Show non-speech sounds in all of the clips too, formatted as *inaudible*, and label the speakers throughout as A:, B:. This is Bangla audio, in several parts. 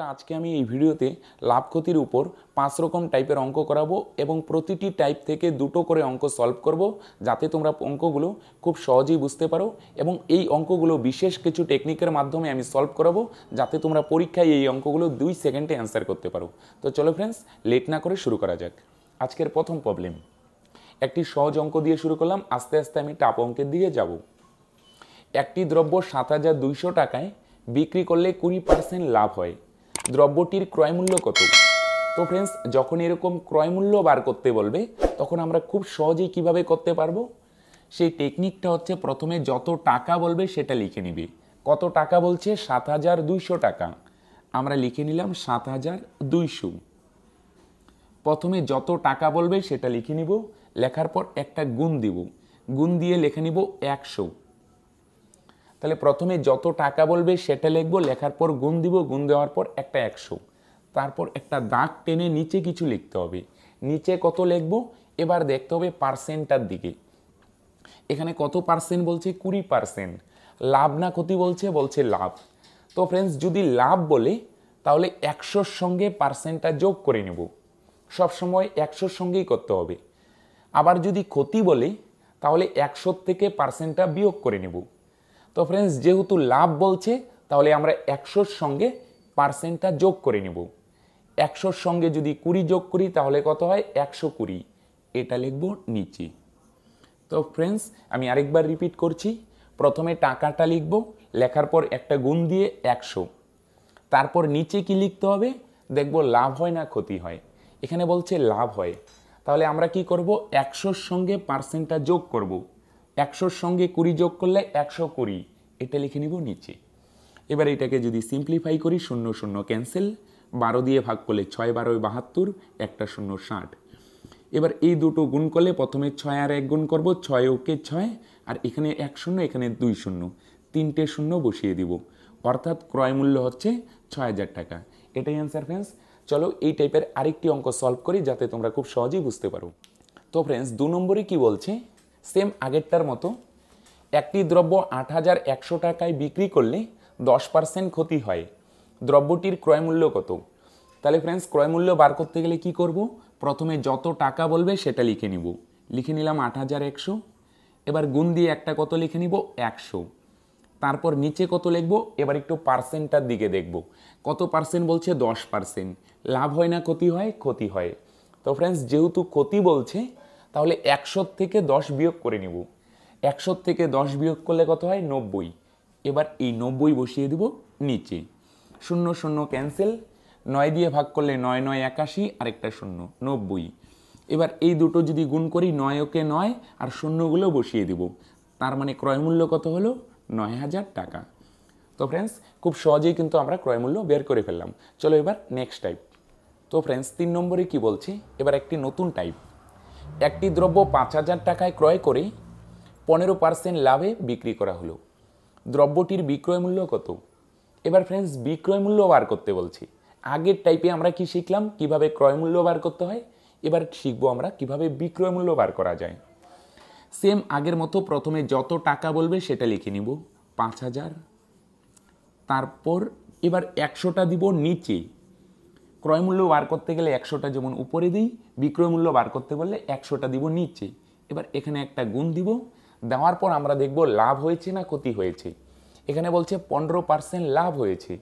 A: বন্ধুরা আজকে আমি এই ভিডিওতে লাভ ক্ষতির উপর পাঁচ রকম টাইপের অঙ্ক করাবো এবং প্রতিটি টাইপ থেকে দুটো করে অঙ্ক সলভ করব যাতে তোমরা অঙ্কগুলো খুব সহজেই বুঝতে পারো এবং এই অঙ্কগুলো বিশেষ কিছু টেকনিকের মাধ্যমে আমি সলভ করাবো যাতে তোমরা পরীক্ষায় এই অঙ্কগুলো দুই সেকেন্ডে অ্যান্সার করতে পারো তো চলো ফ্রেন্ডস লেট না করে শুরু করা যাক আজকের প্রথম প্রবলেম একটি সহজ অঙ্ক দিয়ে শুরু করলাম আস্তে আস্তে আমি টাপ অঙ্কের দিকে যাব একটি দ্রব্য সাত হাজার দুইশো টাকায় বিক্রি করলে কুড়ি পার্সেন্ট লাভ হয় দ্রব্যটির ক্রয়মূল্য কত তো ফ্রেন্ডস যখন এরকম ক্রয়মূল্য বার করতে বলবে তখন আমরা খুব সহজেই কিভাবে করতে পারবো সেই টেকনিকটা হচ্ছে প্রথমে যত টাকা বলবে সেটা লিখে নিবি কত টাকা বলছে সাত হাজার দুইশো টাকা আমরা লিখে নিলাম সাত হাজার দুইশো প্রথমে যত টাকা বলবে সেটা লিখে নিব লেখার পর একটা গুণ দিব গুণ দিয়ে লিখে নিব একশো তাহলে প্রথমে যত টাকা বলবে সেটা লিখবো লেখার পর গুণ দিব গুণ দেওয়ার পর একটা একশো তারপর একটা দাগ টেনে নিচে কিছু লিখতে হবে নিচে কত লিখবো এবার দেখতে হবে পার্সেন্টটার দিকে এখানে কত পার্সেন্ট বলছে কুড়ি পার্সেন্ট লাভ না ক্ষতি বলছে বলছে লাভ তো ফ্রেন্ডস যদি লাভ বলে তাহলে একশোর সঙ্গে পার্সেন্টটা যোগ করে নেব সবসময় একশোর সঙ্গেই করতে হবে আবার যদি ক্ষতি বলে তাহলে একশোর থেকে পার্সেন্টটা বিয়োগ করে নেব তো ফ্রেন্ডস যেহেতু লাভ বলছে তাহলে আমরা একশোর সঙ্গে পার্সেন্টটা যোগ করে নেব একশোর সঙ্গে যদি কুড়ি যোগ করি তাহলে কত হয় একশো কুড়ি এটা লিখব নিচে তো ফ্রেন্ডস আমি আরেকবার রিপিট করছি প্রথমে টাকাটা লিখব লেখার পর একটা গুণ দিয়ে একশো তারপর নিচে কি লিখতে হবে দেখব লাভ হয় না ক্ষতি হয় এখানে বলছে লাভ হয় তাহলে আমরা কি করব একশোর সঙ্গে পার্সেন্টটা যোগ করব একশোর সঙ্গে কুড়ি যোগ করলে একশো কুড়ি এটা লিখে নিব নিচে এবার এটাকে যদি সিম্পলিফাই করি শূন্য শূন্য ক্যান্সেল বারো দিয়ে ভাগ করলে ছয় বারোয় বাহাত্তর একটা শূন্য ষাট এবার এই দুটো গুণ করলে প্রথমে ছয় আর এক গুণ করব ছয় ওকে ছয় আর এখানে এক শূন্য এখানে দুই শূন্য তিনটে শূন্য বসিয়ে দিব অর্থাৎ ক্রয় মূল্য হচ্ছে ছয় হাজার টাকা এটাই অ্যান্সার ফ্রেন্ডস চলো এই টাইপের আরেকটি অঙ্ক সলভ করি যাতে তোমরা খুব সহজেই বুঝতে পারো তো ফ্রেন্ডস দু নম্বরে কি বলছে সেম আগেরটার মতো একটি দ্রব্য আট হাজার একশো টাকায় বিক্রি করলে দশ পার্সেন্ট ক্ষতি হয় দ্রব্যটির ক্রয়মূল্য কত তাহলে ফ্রেন্ডস ক্রয়মূল্য বার করতে গেলে কি করব প্রথমে যত টাকা বলবে সেটা লিখে নিব লিখে নিলাম আট হাজার একশো এবার গুণ দিয়ে একটা কত লিখে নিব একশো তারপর নিচে কত লিখবো এবার একটু পার্সেন্টটার দিকে দেখব কত পার্সেন্ট বলছে দশ পার্সেন্ট লাভ হয় না ক্ষতি হয় ক্ষতি হয় তো ফ্রেন্ডস যেহেতু ক্ষতি বলছে তাহলে একশো থেকে দশ বিয়োগ করে নেব একশো থেকে দশ বিয়োগ করলে কত হয় নব্বই এবার এই নব্বই বসিয়ে দেব নিচে শূন্য শূন্য ক্যান্সেল নয় দিয়ে ভাগ করলে নয় নয় একাশি আরেকটা শূন্য নব্বই এবার এই দুটো যদি গুণ করি নয় ওকে নয় আর শূন্যগুলো বসিয়ে দেব তার মানে ক্রয়মূল্য কত হলো নয় হাজার টাকা তো ফ্রেন্ডস খুব সহজেই কিন্তু আমরা ক্রয়মূল্য বের করে ফেললাম চলো এবার নেক্সট টাইপ তো ফ্রেন্ডস তিন নম্বরে কি বলছি এবার একটি নতুন টাইপ একটি দ্রব্য পাঁচ হাজার টাকায় ক্রয় করে পনেরো পার্সেন্ট লাভে বিক্রি করা হলো দ্রব্যটির বিক্রয় মূল্য কত এবার ফ্রেন্ডস বিক্রয় মূল্য বার করতে বলছি আগের টাইপে আমরা কি শিখলাম কিভাবে ক্রয় মূল্য বার করতে হয় এবার শিখবো আমরা কিভাবে বিক্রয় মূল্য বার করা যায় সেম আগের মতো প্রথমে যত টাকা বলবে সেটা লিখে নিব পাঁচ হাজার তারপর এবার একশোটা দিব নিচে ক্রয় মূল্য বার করতে গেলে একশোটা যেমন উপরে দিই বিক্রয় মূল্য বার করতে বললে একশোটা দিব নিচে এবার এখানে একটা গুণ দিব দেওয়ার পর আমরা দেখব লাভ হয়েছে না ক্ষতি হয়েছে এখানে বলছে পনেরো পার্সেন্ট লাভ হয়েছে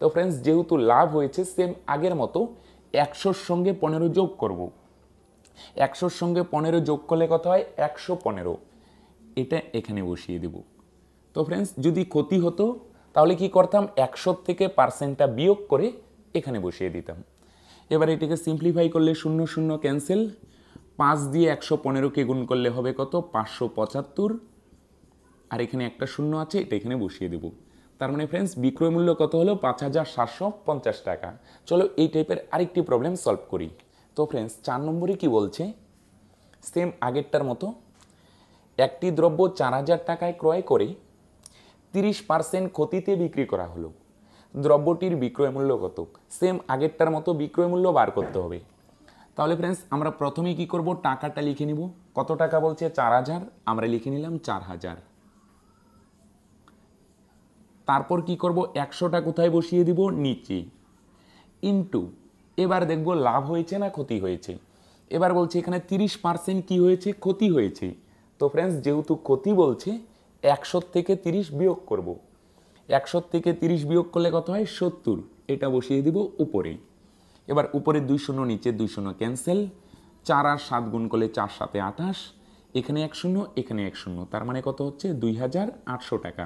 A: তো ফ্রেন্ডস যেহেতু লাভ হয়েছে সেম আগের মতো একশোর সঙ্গে পনেরো যোগ করব। একশোর সঙ্গে পনেরো যোগ করলে কত হয় একশো পনেরো এটা এখানে বসিয়ে দেব তো ফ্রেন্ডস যদি ক্ষতি হতো তাহলে কি করতাম একশোর থেকে পার্সেন্টটা বিয়োগ করে এখানে বসিয়ে দিতাম এবার এটিকে সিম্পলিফাই করলে শূন্য শূন্য ক্যান্সেল পাঁচ দিয়ে একশো পনেরোকে গুণ করলে হবে কত পাঁচশো পঁচাত্তর আর এখানে একটা শূন্য আছে এটা এখানে বসিয়ে দেব তার মানে ফ্রেন্ডস বিক্রয় মূল্য কত হলো পাঁচ হাজার সাতশো পঞ্চাশ টাকা চলো এই টাইপের আরেকটি প্রবলেম সলভ করি তো ফ্রেন্ডস চার নম্বরে কি বলছে সেম আগেরটার মতো একটি দ্রব্য চার হাজার টাকায় ক্রয় করে তিরিশ পার্সেন্ট ক্ষতিতে বিক্রি করা হলো দ্রব্যটির বিক্রয় মূল্য কত সেম আগেরটার মতো বিক্রয় মূল্য বার করতে হবে তাহলে ফ্রেন্ডস আমরা প্রথমেই কি করব টাকাটা লিখে নিব কত টাকা বলছে চার হাজার আমরা লিখে নিলাম চার হাজার তারপর কি করব একশোটা কোথায় বসিয়ে দিব নিচে ইন্টু এবার দেখব লাভ হয়েছে না ক্ষতি হয়েছে এবার বলছে এখানে তিরিশ পার্সেন্ট কী হয়েছে ক্ষতি হয়েছে তো ফ্রেন্ডস যেহেতু ক্ষতি বলছে একশো থেকে তিরিশ বিয়োগ করবো একশো থেকে তিরিশ বিয়োগ করলে কত হয় সত্তর এটা বসিয়ে দিব উপরে এবার উপরে দুই শূন্য নিচে দুই শূন্য ক্যান্সেল চার আর সাত গুণ করলে চার সাথে আঠাশ এখানে এক শূন্য এখানে এক শূন্য তার মানে কত হচ্ছে দুই হাজার আটশো টাকা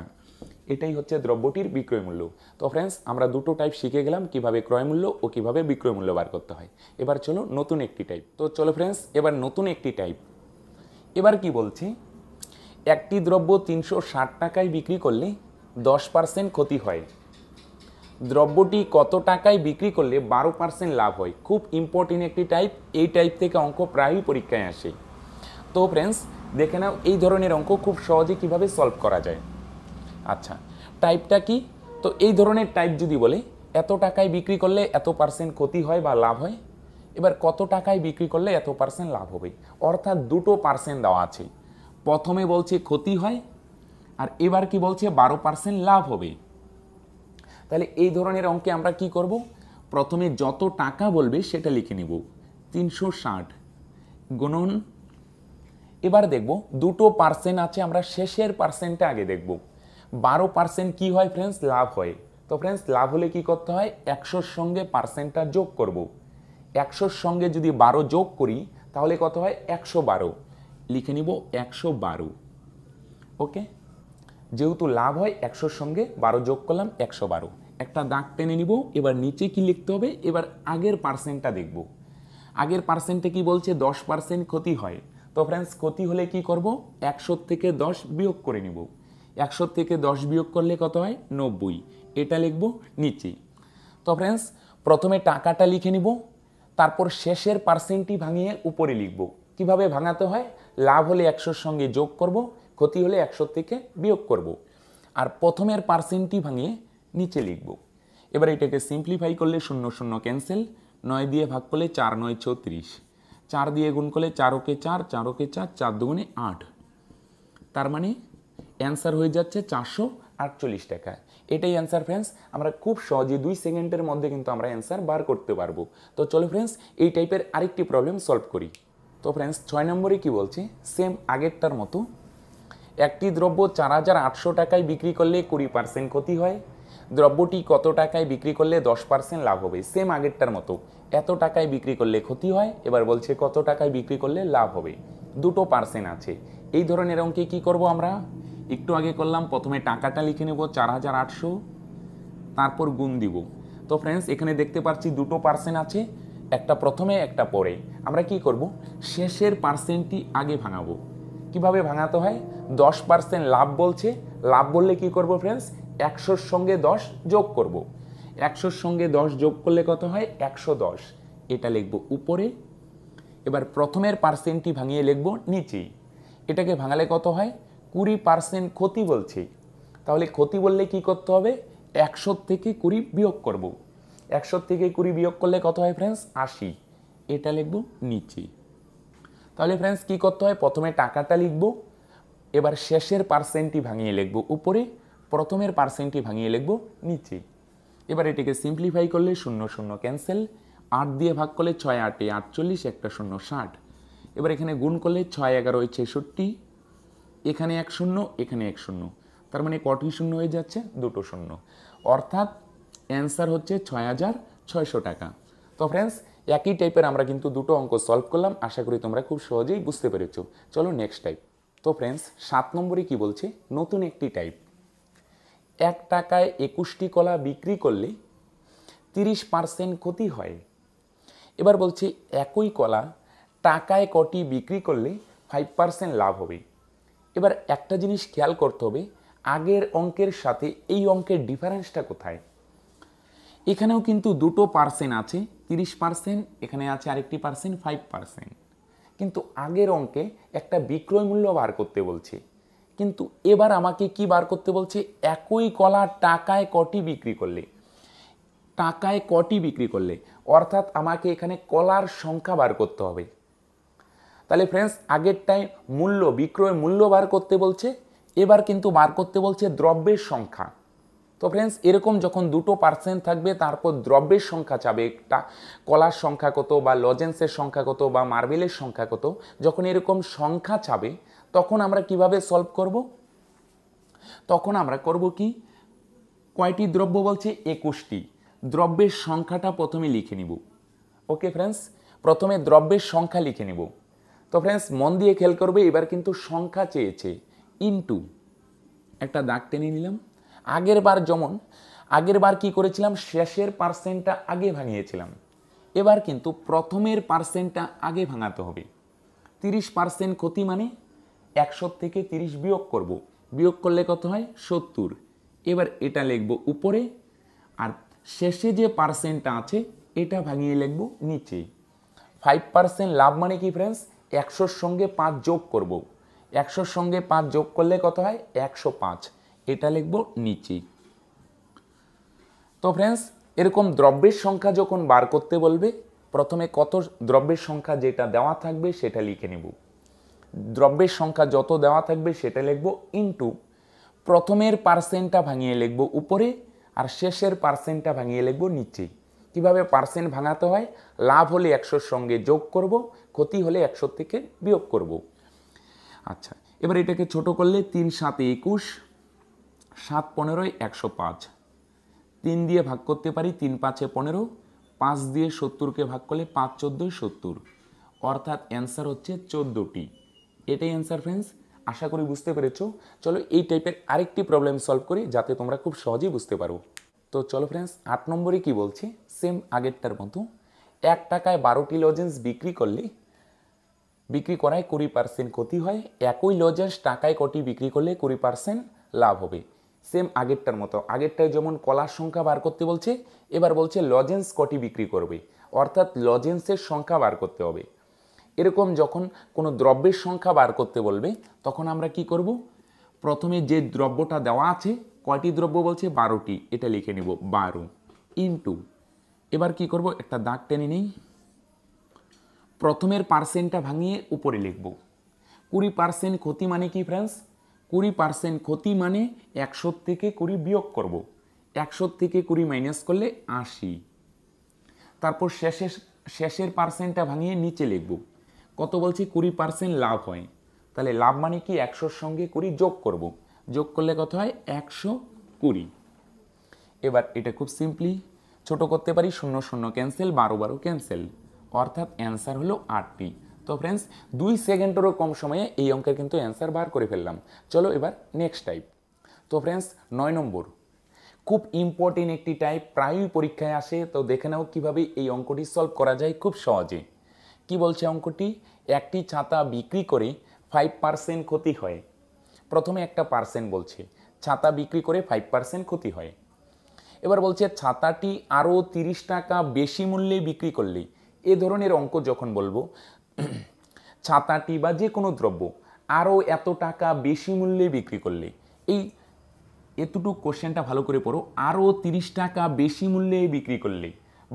A: এটাই হচ্ছে দ্রব্যটির বিক্রয় মূল্য তো ফ্রেন্ডস আমরা দুটো টাইপ শিখে গেলাম কিভাবে ক্রয় মূল্য ও কিভাবে বিক্রয় মূল্য বার করতে হয় এবার চলো নতুন একটি টাইপ তো চলো ফ্রেন্ডস এবার নতুন একটি টাইপ এবার কি বলছে একটি দ্রব্য তিনশো ষাট টাকায় বিক্রি করলে দশ পার্সেন্ট ক্ষতি হয় দ্রব্যটি কত টাকায় বিক্রি করলে বারো পার্সেন্ট লাভ হয় খুব ইম্পর্টেন্ট একটি টাইপ এই টাইপ থেকে অঙ্ক প্রায়ই পরীক্ষায় আসে তো ফ্রেন্ডস দেখে নাও এই ধরনের অঙ্ক খুব সহজে কিভাবে সলভ করা যায় আচ্ছা টাইপটা কি তো এই ধরনের টাইপ যদি বলে এত টাকায় বিক্রি করলে এত পার্সেন্ট ক্ষতি হয় বা লাভ হয় এবার কত টাকায় বিক্রি করলে এত পার্সেন্ট লাভ হবে অর্থাৎ দুটো পার্সেন্ট দেওয়া আছে প্রথমে বলছে ক্ষতি হয় আর এবার কি বলছে বারো পার্সেন্ট লাভ হবে তাহলে এই ধরনের অঙ্কে আমরা কি করব প্রথমে যত টাকা বলবে সেটা লিখে নিব তিনশো ষাট গুণন এবার দেখব দুটো পার্সেন্ট আছে আমরা শেষের পার্সেন্টটা আগে দেখব বারো পার্সেন্ট কী হয় ফ্রেন্ডস লাভ হয় তো ফ্রেন্ডস লাভ হলে কি করতে হয় একশোর সঙ্গে পার্সেন্টটা যোগ করব। একশোর সঙ্গে যদি বারো যোগ করি তাহলে কত হয় একশো বারো লিখে নিব একশো বারো ওকে যেহেতু লাভ হয় একশোর সঙ্গে বারো যোগ করলাম একশো বারো একটা দাগ টেনে নিব এবার নিচে কি লিখতে হবে এবার আগের পার্সেন্টটা দেখব আগের পার্সেন্টে কি বলছে দশ পার্সেন্ট ক্ষতি হয় তো ফ্রেন্ডস ক্ষতি হলে কি করব একশো থেকে দশ বিয়োগ করে নিব একশো থেকে দশ বিয়োগ করলে কত হয় নব্বই এটা লিখব নিচে তো ফ্রেন্ডস প্রথমে টাকাটা লিখে নিব তারপর শেষের পার্সেন্টটি ভাঙিয়ে উপরে লিখব কিভাবে ভাঙাতে হয় লাভ হলে একশোর সঙ্গে যোগ করব ক্ষতি হলে একশো থেকে বিয়োগ করব। আর প্রথমের পার্সেন্টটি ভাঙিয়ে নিচে লিখব এবার এটাকে সিম্পলিফাই করলে শূন্য শূন্য ক্যান্সেল নয় দিয়ে ভাগ করলে চার নয় ছত্রিশ চার দিয়ে গুণ করলে চার ওকে চার চার ওকে চার চার দুগুণে আট তার মানে অ্যান্সার হয়ে যাচ্ছে চারশো আটচল্লিশ টাকা এটাই অ্যান্সার ফ্রেন্ডস আমরা খুব সহজে দুই সেকেন্ডের মধ্যে কিন্তু আমরা অ্যান্সার বার করতে পারবো তো চলো ফ্রেন্ডস এই টাইপের আরেকটি প্রবলেম সলভ করি তো ফ্রেন্ডস ছয় নম্বরে কি বলছে সেম আগেরটার মতো একটি দ্রব্য চার হাজার আটশো টাকায় বিক্রি করলে কুড়ি পার্সেন্ট ক্ষতি হয় দ্রব্যটি কত টাকায় বিক্রি করলে দশ পার্সেন্ট লাভ হবে সেম আগেরটার মতো এত টাকায় বিক্রি করলে ক্ষতি হয় এবার বলছে কত টাকায় বিক্রি করলে লাভ হবে দুটো পার্সেন্ট আছে এই ধরনের অঙ্কে কি করব আমরা একটু আগে করলাম প্রথমে টাকাটা লিখে নেব চার হাজার আটশো তারপর গুণ দিব তো ফ্রেন্ডস এখানে দেখতে পাচ্ছি দুটো পার্সেন্ট আছে একটা প্রথমে একটা পরে আমরা কি করব শেষের পার্সেন্টটি আগে ভাঙাবো কিভাবে ভাঙাতে হয় দশ পার্সেন্ট লাভ বলছে লাভ বললে কি করব ফ্রেন্ডস একশোর সঙ্গে দশ যোগ করব। একশোর সঙ্গে দশ যোগ করলে কত হয় একশো দশ এটা লিখব উপরে এবার প্রথমের পার্সেন্টটি ভাঙিয়ে লিখব নিচেই এটাকে ভাঙালে কত হয় কুড়ি পার্সেন্ট ক্ষতি বলছে তাহলে ক্ষতি বললে কি করতে হবে একশোর থেকে কুড়ি বিয়োগ করব। একশোর থেকে কুড়ি বিয়োগ করলে কত হয় ফ্রেন্ডস আশি এটা লিখব নিচে তাহলে ফ্রেন্ডস কী করতে হয় প্রথমে টাকাটা লিখব এবার শেষের পার্সেন্টটি ভাঙিয়ে লিখব উপরে প্রথমের পার্সেন্টটি ভাঙিয়ে লিখব নিচে এবার এটিকে সিম্পলিফাই করলে শূন্য শূন্য ক্যান্সেল আট দিয়ে ভাগ করলে ছয় আটে আটচল্লিশ একটা শূন্য ষাট এবার এখানে গুণ করলে ছয় ওই ছেষট্টি এখানে এক শূন্য এখানে এক শূন্য তার মানে কটি শূন্য হয়ে যাচ্ছে দুটো শূন্য অর্থাৎ অ্যান্সার হচ্ছে ছয় হাজার ছয়শো টাকা তো ফ্রেন্ডস একই টাইপের আমরা কিন্তু দুটো অঙ্ক সলভ করলাম আশা করি তোমরা খুব সহজেই বুঝতে পেরেছ চলো নেক্সট টাইপ তো ফ্রেন্ডস সাত নম্বরে কি বলছে নতুন একটি টাইপ এক টাকায় একুশটি কলা বিক্রি করলে তিরিশ পার্সেন্ট ক্ষতি হয় এবার বলছে একই কলা টাকায় কটি বিক্রি করলে ফাইভ পার্সেন্ট লাভ হবে এবার একটা জিনিস খেয়াল করতে হবে আগের অঙ্কের সাথে এই অঙ্কের ডিফারেন্সটা কোথায় এখানেও কিন্তু দুটো পার্সেন্ট আছে তিরিশ পার্সেন্ট এখানে আছে আরেকটি পার্সেন্ট ফাইভ পার্সেন্ট কিন্তু আগের অঙ্কে একটা বিক্রয় মূল্য বার করতে বলছে কিন্তু এবার আমাকে কি বার করতে বলছে একই কলা টাকায় কটি বিক্রি করলে টাকায় কটি বিক্রি করলে অর্থাৎ আমাকে এখানে কলার সংখ্যা বার করতে হবে তাহলে ফ্রেন্ডস আগেরটায় মূল্য বিক্রয় মূল্য বার করতে বলছে এবার কিন্তু বার করতে বলছে দ্রব্যের সংখ্যা তো ফ্রেন্ডস এরকম যখন দুটো পার্সেন্ট থাকবে তারপর দ্রব্যের সংখ্যা চাবে একটা কলার সংখ্যা কত বা লজেন্সের সংখ্যা কত বা মার্বেলের সংখ্যা কত যখন এরকম সংখ্যা চাবে তখন আমরা কিভাবে সলভ করব তখন আমরা করব কি কয়টি দ্রব্য বলছে একুশটি দ্রব্যের সংখ্যাটা প্রথমে লিখে নিব ওকে ফ্রেন্ডস প্রথমে দ্রব্যের সংখ্যা লিখে নিব তো ফ্রেন্ডস মন দিয়ে খেল করবে এবার কিন্তু সংখ্যা চেয়েছে ইন্টু একটা দাগ টেনে নিলাম আগের বার যেমন আগের বার কী করেছিলাম শেষের পার্সেন্টটা আগে ভাঙিয়েছিলাম এবার কিন্তু প্রথমের পার্সেন্টটা আগে ভাঙাতে হবে তিরিশ পার্সেন্ট ক্ষতি মানে একশো থেকে তিরিশ বিয়োগ করব। বিয়োগ করলে কত হয় সত্তর এবার এটা লিখব উপরে আর শেষে যে পার্সেন্টটা আছে এটা ভাঙিয়ে লিখব নিচে ফাইভ পার্সেন্ট লাভ মানে কি ফ্রেন্ডস একশোর সঙ্গে পাঁচ যোগ করব। একশোর সঙ্গে পাঁচ যোগ করলে কত হয় একশো পাঁচ এটা লিখব নিচেই তো ফ্রেন্ডস এরকম দ্রব্যের সংখ্যা যখন বার করতে বলবে প্রথমে কত দ্রব্যের সংখ্যা যেটা দেওয়া থাকবে সেটা লিখে নেব দ্রব্যের সংখ্যা যত দেওয়া থাকবে সেটা লিখব ইনটু প্রথমের পার্সেন্টটা ভাঙিয়ে লিখব উপরে আর শেষের পার্সেন্টটা ভাঙিয়ে লিখব নিচে কিভাবে পার্সেন্ট ভাঙাতে হয় লাভ হলে একশোর সঙ্গে যোগ করব ক্ষতি হলে একশোর থেকে বিয়োগ করব আচ্ছা এবার এটাকে ছোট করলে তিন সাতে একুশ সাত পনেরোয় একশো পাঁচ তিন দিয়ে ভাগ করতে পারি তিন পাঁচে পনেরো পাঁচ দিয়ে সত্তরকে ভাগ করলে পাঁচ চোদ্দোই সত্তর অর্থাৎ অ্যান্সার হচ্ছে চোদ্দোটি এটাই অ্যান্সার ফ্রেন্ডস আশা করি বুঝতে পেরেছ চলো এই টাইপের আরেকটি প্রবলেম সলভ করি যাতে তোমরা খুব সহজেই বুঝতে পারো তো চলো ফ্রেন্ডস আট নম্বরে কি বলছে সেম আগেরটার মতো এক টাকায় বারোটি লজেন্স বিক্রি করলে বিক্রি করায় কুড়ি পার্সেন্ট ক্ষতি হয় একই লজেন্স টাকায় কটি বিক্রি করলে কুড়ি পার্সেন্ট লাভ হবে সেম আগেরটার মতো আগেরটায় যেমন কলার সংখ্যা বার করতে বলছে এবার বলছে লজেন্স কটি বিক্রি করবে অর্থাৎ লজেন্সের সংখ্যা বার করতে হবে এরকম যখন কোনো দ্রব্যের সংখ্যা বার করতে বলবে তখন আমরা কি করব প্রথমে যে দ্রব্যটা দেওয়া আছে কয়টি দ্রব্য বলছে বারোটি এটা লিখে নেব বারো ইন্টু এবার কি করব একটা দাগ টেনে নেই প্রথমের পার্সেন্টটা ভাঙিয়ে উপরে লিখব কুড়ি পার্সেন্ট ক্ষতি মানে কি ফ্রেন্ডস কুড়ি পার্সেন্ট ক্ষতি মানে একশোর থেকে কুড়ি বিয়োগ করব। একশোর থেকে কুড়ি মাইনাস করলে আশি তারপর শেষের শেষের পার্সেন্টটা ভাঙিয়ে নিচে লিখব কত বলছি কুড়ি পার্সেন্ট লাভ হয় তাহলে লাভ মানে কি একশোর সঙ্গে কুড়ি যোগ করব। যোগ করলে কত হয় একশো কুড়ি এবার এটা খুব সিম্পলি ছোট করতে পারি শূন্য শূন্য ক্যান্সেল বারো বারো ক্যান্সেল অর্থাৎ অ্যান্সার হলো আটটি তো ফ্রেন্ডস দুই সেকেন্ডেরও কম সময়ে এই অঙ্কের কিন্তু অ্যান্সার বার করে ফেললাম চলো এবার নেক্সট টাইপ তো ফ্রেন্ডস নয় নম্বর খুব ইম্পর্টেন্ট একটি টাইপ প্রায়ই পরীক্ষায় আসে তো দেখে নাও কীভাবে এই অঙ্কটি সলভ করা যায় খুব সহজে কি বলছে অঙ্কটি একটি ছাতা বিক্রি করে ফাইভ পার্সেন্ট ক্ষতি হয় প্রথমে একটা পার্সেন্ট বলছে ছাতা বিক্রি করে ফাইভ পার্সেন্ট ক্ষতি হয় এবার বলছে ছাতাটি আরও তিরিশ টাকা বেশি মূল্যে বিক্রি করলে এ ধরনের অঙ্ক যখন বলবো *clears throat* ছাতাটি বা যে কোনো দ্রব্য আরও এত টাকা বেশি মূল্যে বিক্রি করলে এই এতটুকু কোশ্চেনটা ভালো করে পড়ো আরও তিরিশ টাকা বেশি মূল্যে বিক্রি করলে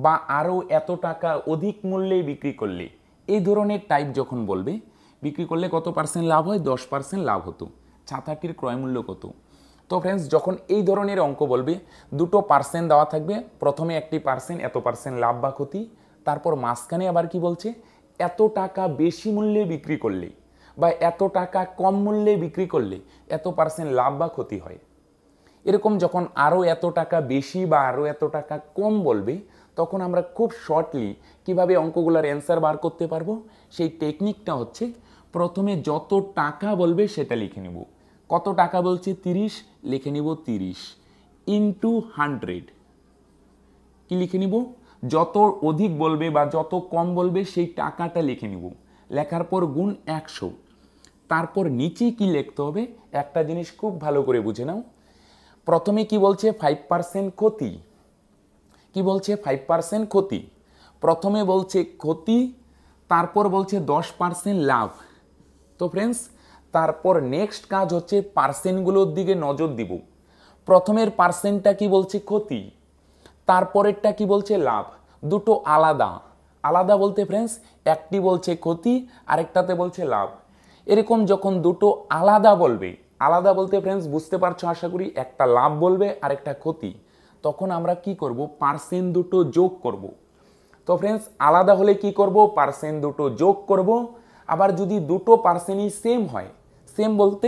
A: বা আরও এত টাকা অধিক মূল্যে বিক্রি করলে এই ধরনের টাইপ যখন বলবে বিক্রি করলে কত পার্সেন্ট লাভ হয় দশ পার্সেন্ট লাভ হতো ছাতাটির ক্রয়মূল্য কত তো ফ্রেন্ডস যখন এই ধরনের অঙ্ক বলবে দুটো পার্সেন্ট দেওয়া থাকবে প্রথমে একটি পার্সেন্ট এত পার্সেন্ট লাভ বা ক্ষতি তারপর মাঝখানে আবার কি বলছে এত টাকা বেশি মূল্যে বিক্রি করলে বা এত টাকা কম মূল্যে বিক্রি করলে এত পার্সেন্ট লাভ বা ক্ষতি হয় এরকম যখন আরও এত টাকা বেশি বা আরও এত টাকা কম বলবে তখন আমরা খুব শর্টলি কিভাবে অঙ্কগুলোর অ্যান্সার বার করতে পারবো সেই টেকনিকটা হচ্ছে প্রথমে যত টাকা বলবে সেটা লিখে নেব কত টাকা বলছে তিরিশ লিখে নিব তিরিশ ইন্টু হান্ড্রেড কী লিখে নিব যত অধিক বলবে বা যত কম বলবে সেই টাকাটা লিখে নিব লেখার পর গুণ একশো তারপর নিচে কি লিখতে হবে একটা জিনিস খুব ভালো করে বুঝে নাও প্রথমে কি বলছে ফাইভ পার্সেন্ট ক্ষতি কি বলছে ফাইভ পার্সেন্ট ক্ষতি প্রথমে বলছে ক্ষতি তারপর বলছে দশ পার্সেন্ট লাভ তো ফ্রেন্ডস তারপর নেক্সট কাজ হচ্ছে পার্সেন্টগুলোর দিকে নজর দিব প্রথমের পার্সেন্টটা কি বলছে ক্ষতি তারপরেরটা কি বলছে লাভ দুটো আলাদা আলাদা বলতে ফ্রেন্ডস একটি বলছে ক্ষতি আরেকটাতে বলছে লাভ এরকম যখন দুটো আলাদা বলবে আলাদা বলতে ফ্রেন্ডস বুঝতে পারছো আশা করি একটা লাভ বলবে আর একটা ক্ষতি তখন আমরা কি করব পার্সেন্ট দুটো যোগ করব। তো ফ্রেন্ডস আলাদা হলে কি করব পার্সেন্ট দুটো যোগ করব আবার যদি দুটো পার্সেন্টই সেম হয় সেম বলতে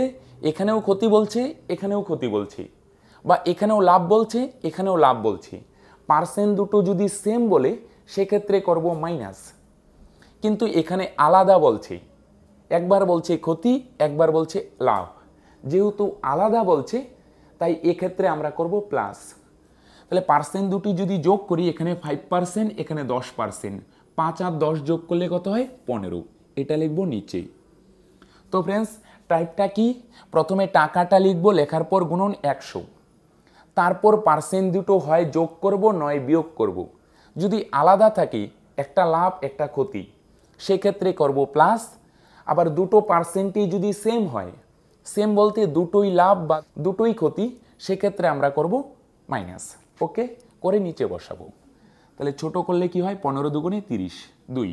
A: এখানেও ক্ষতি বলছে এখানেও ক্ষতি বলছে বা এখানেও লাভ বলছে এখানেও লাভ বলছে পার্সেন্ট দুটো যদি সেম বলে সেক্ষেত্রে করব মাইনাস কিন্তু এখানে আলাদা বলছে একবার বলছে ক্ষতি একবার বলছে লাভ যেহেতু আলাদা বলছে তাই এক্ষেত্রে আমরা করব প্লাস তাহলে পার্সেন্ট দুটি যদি যোগ করি এখানে ফাইভ পার্সেন্ট এখানে দশ পার্সেন্ট পাঁচ আর দশ যোগ করলে কত হয় পনেরো এটা লিখবো নিচেই তো ফ্রেন্ডস টাইপটা কি প্রথমে টাকাটা লিখবো লেখার পর গুণন একশো তারপর পার্সেন্ট দুটো হয় যোগ করব নয় বিয়োগ করব। যদি আলাদা থাকে একটা লাভ একটা ক্ষতি সেক্ষেত্রে করব প্লাস আবার দুটো পার্সেন্টই যদি সেম হয় সেম বলতে দুটোই লাভ বা দুটোই ক্ষতি সেক্ষেত্রে আমরা করব মাইনাস ওকে করে নিচে বসাবো তাহলে ছোট করলে কি হয় পনেরো দুগুণে তিরিশ দুই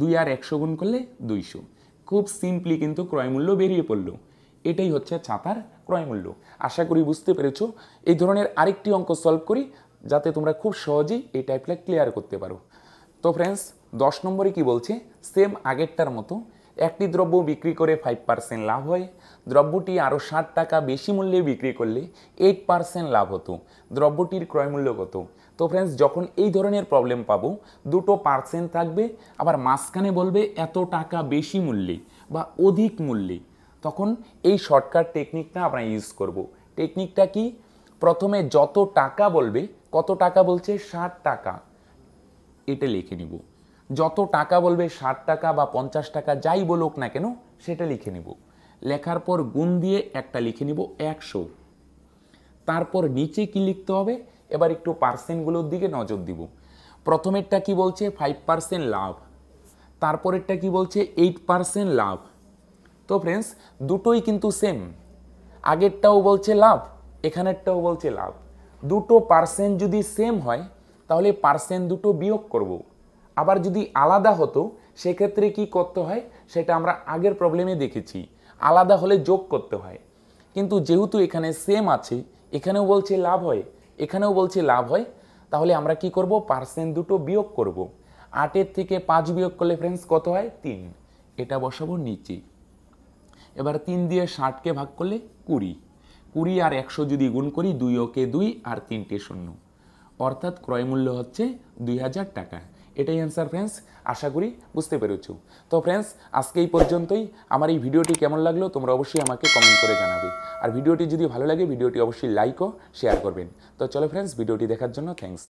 A: দুই আর একশো গুণ করলে দুইশো খুব সিম্পলি কিন্তু ক্রয়মূল্য বেরিয়ে পড়লো এটাই হচ্ছে ছাতার ক্রয়মূল্য আশা করি বুঝতে পেরেছ এই ধরনের আরেকটি অঙ্ক সলভ করি যাতে তোমরা খুব সহজেই এই টাইপটা ক্লিয়ার করতে পারো তো ফ্রেন্ডস দশ নম্বরে কি বলছে সেম আগেরটার মতো একটি দ্রব্য বিক্রি করে ফাইভ পার্সেন্ট লাভ হয় দ্রব্যটি আরও ষাট টাকা বেশি মূল্যে বিক্রি করলে এইট পার্সেন্ট লাভ হতো দ্রব্যটির ক্রয়মূল্য কত তো ফ্রেন্ডস যখন এই ধরনের প্রবলেম পাবো দুটো পার্সেন্ট থাকবে আবার মাঝখানে বলবে এত টাকা বেশি মূল্যে বা অধিক মূল্যে তখন এই শর্টকাট টেকনিকটা আমরা ইউজ করব। টেকনিকটা কি প্রথমে যত টাকা বলবে কত টাকা বলছে ষাট টাকা এটা লিখে নিব যত টাকা বলবে ষাট টাকা বা পঞ্চাশ টাকা যাই বলুক না কেন সেটা লিখে নিব লেখার পর গুণ দিয়ে একটা লিখে নিব একশো তারপর নিচে কি লিখতে হবে এবার একটু পার্সেন্টগুলোর দিকে নজর দিব প্রথমেরটা কি বলছে ফাইভ পার্সেন্ট লাভ তারপরেরটা কি বলছে এইট পার্সেন্ট লাভ তো ফ্রেন্ডস দুটোই কিন্তু সেম আগেরটাও বলছে লাভ এখানেরটাও বলছে লাভ দুটো পার্সেন্ট যদি সেম হয় তাহলে পার্সেন্ট দুটো বিয়োগ করব। আবার যদি আলাদা হতো সেক্ষেত্রে কি করতে হয় সেটা আমরা আগের প্রবলেমে দেখেছি আলাদা হলে যোগ করতে হয় কিন্তু যেহেতু এখানে সেম আছে এখানেও বলছে লাভ হয় এখানেও বলছে লাভ হয় তাহলে আমরা কি করব পার্সেন্ট দুটো বিয়োগ করব। আটের থেকে পাঁচ বিয়োগ করলে ফ্রেন্ডস কত হয় তিন এটা বসাবো নিচে এবার তিন দিয়ে ষাটকে ভাগ করলে কুড়ি কুড়ি আর একশো যদি গুণ করি দুই ওকে দুই আর তিনটে শূন্য অর্থাৎ ক্রয়মূল্য হচ্ছে দুই হাজার টাকা এটাই অ্যান্সার ফ্রেন্ডস আশা করি বুঝতে পেরেছ তো ফ্রেন্ডস আজকে এই পর্যন্তই আমার এই ভিডিওটি কেমন লাগলো তোমরা অবশ্যই আমাকে কমেন্ট করে জানাবে আর ভিডিওটি যদি ভালো লাগে ভিডিওটি অবশ্যই লাইক ও শেয়ার করবেন তো চলো ফ্রেন্ডস ভিডিওটি দেখার জন্য থ্যাংকস